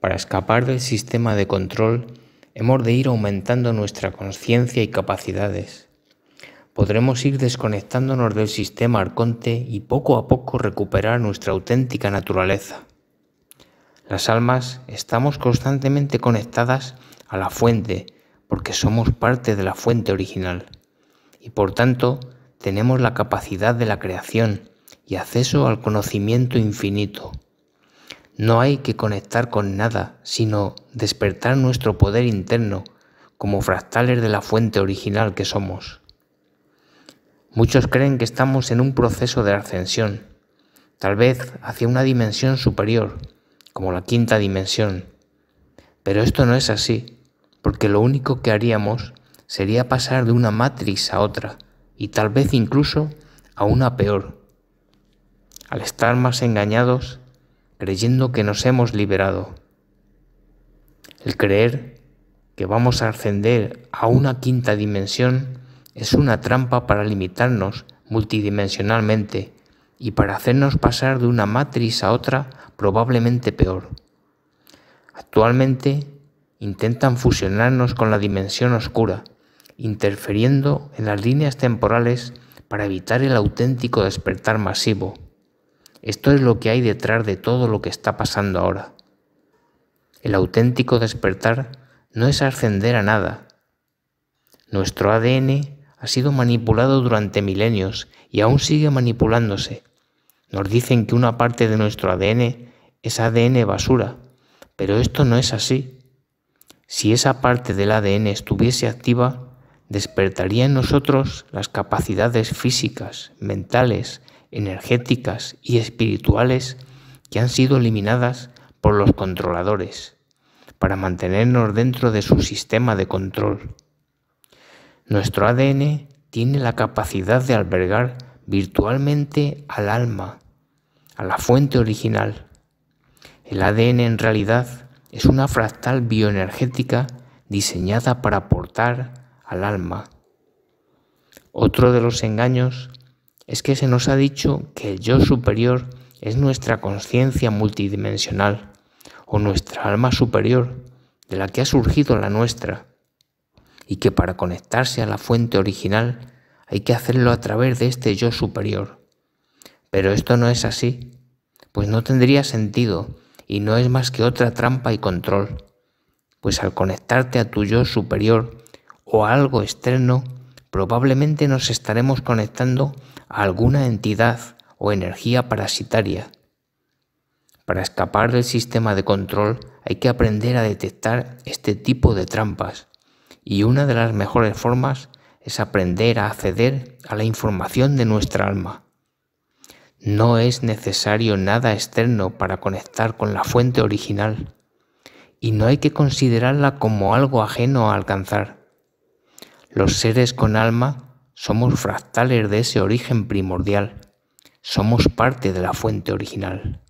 Para escapar del sistema de control, hemos de ir aumentando nuestra conciencia y capacidades. Podremos ir desconectándonos del sistema arconte y poco a poco recuperar nuestra auténtica naturaleza. Las almas estamos constantemente conectadas a la fuente porque somos parte de la fuente original y por tanto tenemos la capacidad de la creación y acceso al conocimiento infinito. No hay que conectar con nada, sino despertar nuestro poder interno como fractales de la fuente original que somos. Muchos creen que estamos en un proceso de ascensión, tal vez hacia una dimensión superior, como la quinta dimensión. Pero esto no es así, porque lo único que haríamos sería pasar de una matriz a otra, y tal vez incluso a una peor. Al estar más engañados, creyendo que nos hemos liberado. El creer que vamos a ascender a una quinta dimensión es una trampa para limitarnos multidimensionalmente y para hacernos pasar de una matriz a otra probablemente peor. Actualmente intentan fusionarnos con la dimensión oscura, interfiriendo en las líneas temporales para evitar el auténtico despertar masivo esto es lo que hay detrás de todo lo que está pasando ahora. El auténtico despertar no es ascender a nada. Nuestro ADN ha sido manipulado durante milenios y aún sigue manipulándose. Nos dicen que una parte de nuestro ADN es ADN basura, pero esto no es así. Si esa parte del ADN estuviese activa, despertaría en nosotros las capacidades físicas, mentales, energéticas y espirituales que han sido eliminadas por los controladores para mantenernos dentro de su sistema de control. Nuestro ADN tiene la capacidad de albergar virtualmente al alma, a la fuente original. El ADN en realidad es una fractal bioenergética diseñada para aportar al alma. Otro de los engaños es que se nos ha dicho que el yo superior es nuestra conciencia multidimensional o nuestra alma superior, de la que ha surgido la nuestra, y que para conectarse a la fuente original hay que hacerlo a través de este yo superior. Pero esto no es así, pues no tendría sentido y no es más que otra trampa y control, pues al conectarte a tu yo superior o a algo externo, probablemente nos estaremos conectando a alguna entidad o energía parasitaria. Para escapar del sistema de control hay que aprender a detectar este tipo de trampas y una de las mejores formas es aprender a acceder a la información de nuestra alma. No es necesario nada externo para conectar con la fuente original y no hay que considerarla como algo ajeno a alcanzar. Los seres con alma somos fractales de ese origen primordial, somos parte de la fuente original.